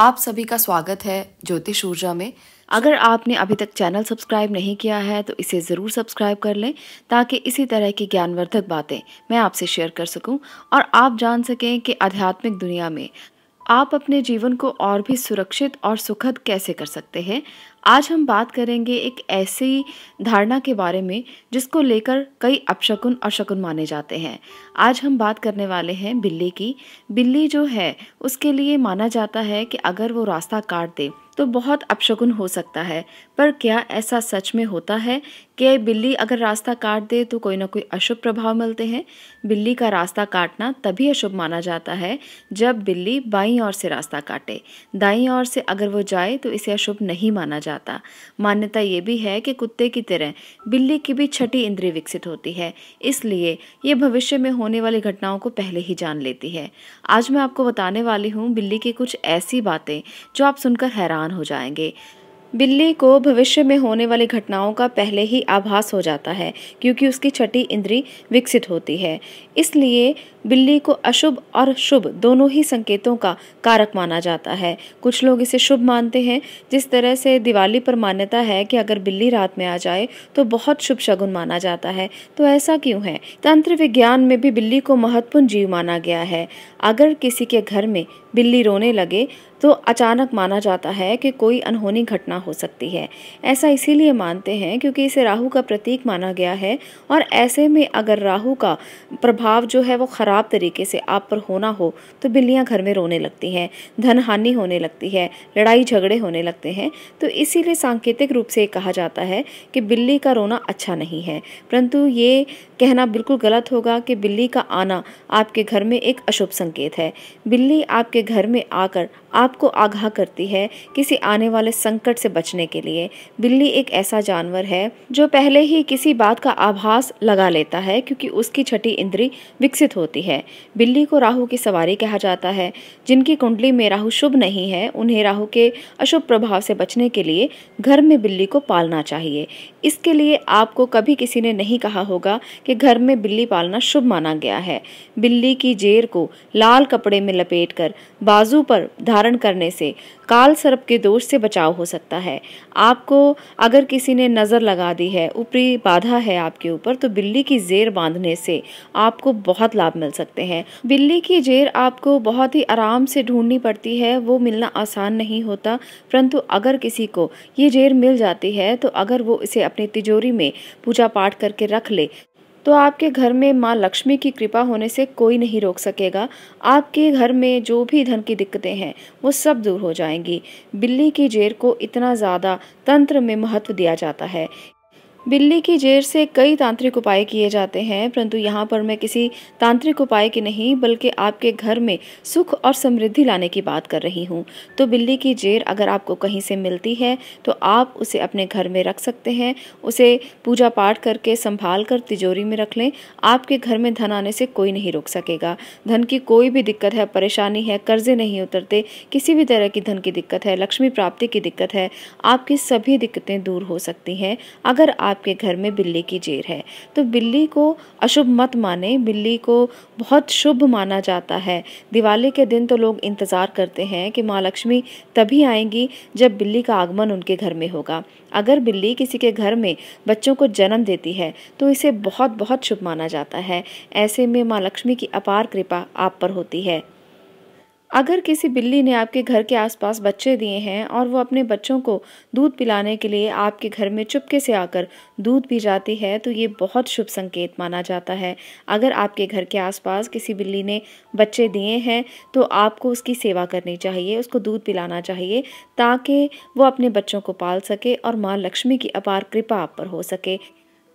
आप सभी का स्वागत है ज्योतिष ऊर्जा में अगर आपने अभी तक चैनल सब्सक्राइब नहीं किया है तो इसे ज़रूर सब्सक्राइब कर लें ताकि इसी तरह की ज्ञानवर्धक बातें मैं आपसे शेयर कर सकूं और आप जान सकें कि आध्यात्मिक दुनिया में आप अपने जीवन को और भी सुरक्षित और सुखद कैसे कर सकते हैं आज हम बात करेंगे एक ऐसी धारणा के बारे में जिसको लेकर कई अपशकुन और शकुन माने जाते हैं आज हम बात करने वाले हैं बिल्ली की बिल्ली जो है उसके लिए माना जाता है कि अगर वो रास्ता काट दे तो बहुत अपशगुन हो सकता है पर क्या ऐसा सच में होता है कि बिल्ली अगर रास्ता काट दे तो कोई ना कोई अशुभ प्रभाव मिलते हैं बिल्ली का रास्ता काटना तभी अशुभ माना जाता है जब बिल्ली बाईं ओर से रास्ता काटे दाईं ओर से अगर वो जाए तो इसे अशुभ नहीं माना जाता मान्यता ये भी है कि कुत्ते की तरह बिल्ली की भी छठी इंद्रिय विकसित होती है इसलिए ये भविष्य में होने वाली घटनाओं को पहले ही जान लेती है आज मैं आपको बताने वाली हूँ बिल्ली की कुछ ऐसी बातें जो आप सुनकर हैरान परेशान हो जाएंगे बिल्ली को भविष्य में होने वाली घटनाओं का पहले ही आभास हो जाता है क्योंकि उसकी छठी इंद्री विकसित होती है इसलिए बिल्ली को अशुभ और शुभ दोनों ही संकेतों का कारक माना जाता है कुछ लोग इसे शुभ मानते हैं जिस तरह से दिवाली पर मान्यता है कि अगर बिल्ली रात में आ जाए तो बहुत शुभ शगुन माना जाता है तो ऐसा क्यों है तंत्र विज्ञान में भी बिल्ली को महत्वपूर्ण जीव माना गया है अगर किसी के घर में बिल्ली रोने लगे तो अचानक माना जाता है कि कोई अनहोनी घटना हो सकती है ऐसा इसीलिए मानते हैं क्योंकि इसे राहु का प्रतीक माना गया है और ऐसे में अगर राहु का प्रभाव जो है वो ख़राब तरीके से आप पर होना हो तो बिल्लियाँ घर में रोने लगती हैं धन हानि होने लगती है लड़ाई झगड़े होने लगते हैं तो इसीलिए सांकेतिक रूप से कहा जाता है कि बिल्ली का रोना अच्छा नहीं है परंतु ये कहना बिल्कुल गलत होगा कि बिल्ली का आना आपके घर में एक अशुभ संकेत है बिल्ली आपके घर में आकर आपको आगाह करती है किसी आने वाले संकट से से बचने के लिए बिल्ली एक ऐसा जानवर है जो पहले ही किसी बात का आभास लगा लेता है क्योंकि उसकी छठी इंद्री विकसित होती है बिल्ली को राहु की सवारी कहा जाता है जिनकी कुंडली में राहु शुभ नहीं है उन्हें राहु के अशुभ प्रभाव से बचने के लिए घर में बिल्ली को पालना चाहिए इसके लिए आपको कभी किसी ने नहीं कहा होगा कि घर में बिल्ली पालना शुभ माना गया है बिल्ली की जेर को लाल कपड़े में लपेट कर बाजू पर धारण करने से काल सर्प के दोष से बचाव हो सकता जाता है आपको अगर किसी ने नज़र लगा दी है ऊपरी बाधा है आपके ऊपर तो बिल्ली की जेर बांधने से आपको बहुत लाभ मिल सकते हैं बिल्ली की जेर आपको बहुत ही आराम से ढूंढनी पड़ती है वो मिलना आसान नहीं होता परंतु अगर किसी को ये जेर मिल जाती है तो अगर वो इसे अपनी तिजोरी में पूजा पाठ करके रख ले तो आपके घर में माँ लक्ष्मी की कृपा होने से कोई नहीं रोक सकेगा आपके घर में जो भी धन की दिक्कतें हैं वो सब दूर हो जाएंगी बिल्ली की जेर को इतना ज़्यादा तंत्र में महत्व दिया जाता है बिल्ली की जेर से कई तांत्रिक उपाय किए जाते हैं परंतु यहाँ पर मैं किसी तांत्रिक उपाय की नहीं बल्कि आपके घर में सुख और समृद्धि लाने की बात कर रही हूँ तो बिल्ली की जेर अगर आपको कहीं से मिलती है तो आप उसे अपने घर में रख सकते हैं उसे पूजा पाठ करके संभाल कर तिजोरी में रख लें आपके घर में धन आने से कोई नहीं रोक सकेगा धन की कोई भी दिक्कत है परेशानी है कर्जे नहीं उतरते किसी भी तरह की धन की दिक्कत है लक्ष्मी प्राप्ति की दिक्कत है आपकी सभी दिक्कतें दूर हो सकती हैं अगर आप आपके घर में बिल्ली की जेर है तो बिल्ली को अशुभ मत माने बिल्ली को बहुत शुभ माना जाता है दिवाली के दिन तो लोग इंतज़ार करते हैं कि माँ लक्ष्मी तभी आएंगी जब बिल्ली का आगमन उनके घर में होगा अगर बिल्ली किसी के घर में बच्चों को जन्म देती है तो इसे बहुत बहुत शुभ माना जाता है ऐसे में माँ लक्ष्मी की अपार कृपा आप पर होती है अगर किसी बिल्ली ने आपके घर के आसपास बच्चे दिए हैं और वो अपने बच्चों को दूध पिलाने के लिए आपके घर में चुपके से आकर दूध पी जाती है तो ये बहुत शुभ संकेत माना जाता है अगर आपके घर के आसपास किसी बिल्ली ने बच्चे दिए हैं तो आपको उसकी सेवा करनी चाहिए उसको दूध पिलाना चाहिए ताकि वो अपने बच्चों को पाल सके और माँ लक्ष्मी की अपार कृपा आप पर हो सके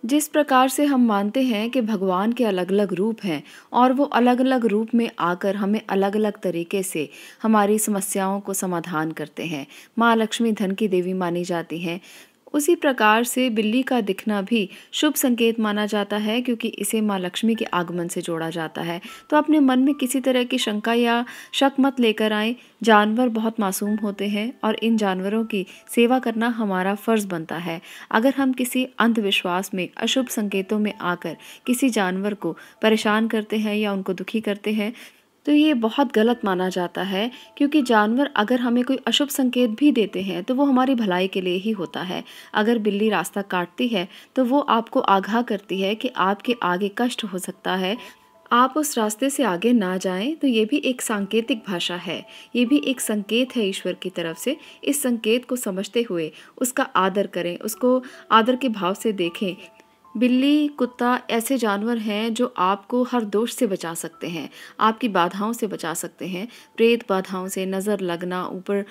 जिस प्रकार से हम मानते हैं कि भगवान के अलग अलग रूप हैं और वो अलग अलग रूप में आकर हमें अलग अलग तरीके से हमारी समस्याओं को समाधान करते हैं माँ लक्ष्मी धन की देवी मानी जाती हैं उसी प्रकार से बिल्ली का दिखना भी शुभ संकेत माना जाता है क्योंकि इसे माँ लक्ष्मी के आगमन से जोड़ा जाता है तो अपने मन में किसी तरह की शंका या शक मत लेकर आए जानवर बहुत मासूम होते हैं और इन जानवरों की सेवा करना हमारा फ़र्ज़ बनता है अगर हम किसी अंधविश्वास में अशुभ संकेतों में आकर किसी जानवर को परेशान करते हैं या उनको दुखी करते हैं तो ये बहुत गलत माना जाता है क्योंकि जानवर अगर हमें कोई अशुभ संकेत भी देते हैं तो वो हमारी भलाई के लिए ही होता है अगर बिल्ली रास्ता काटती है तो वो आपको आगाह करती है कि आपके आगे कष्ट हो सकता है आप उस रास्ते से आगे ना जाएं तो ये भी एक सांकेतिक भाषा है ये भी एक संकेत है ईश्वर की तरफ से इस संकेत को समझते हुए उसका आदर करें उसको आदर के भाव से देखें बिल्ली कुत्ता ऐसे जानवर हैं जो आपको हर दोष से बचा सकते हैं आपकी बाधाओं से बचा सकते हैं प्रेत बाधाओं से नज़र लगना ऊपर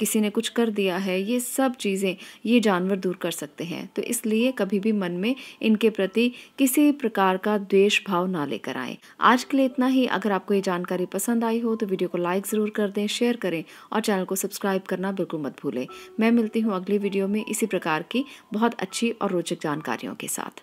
किसी ने कुछ कर दिया है ये सब चीज़ें ये जानवर दूर कर सकते हैं तो इसलिए कभी भी मन में इनके प्रति किसी प्रकार का द्वेष भाव ना लेकर आए आज के लिए इतना ही अगर आपको ये जानकारी पसंद आई हो तो वीडियो को लाइक ज़रूर कर दें शेयर करें और चैनल को सब्सक्राइब करना बिल्कुल मत भूलें मैं मिलती हूँ अगली वीडियो में इसी प्रकार की बहुत अच्छी और रोचक जानकारियों के साथ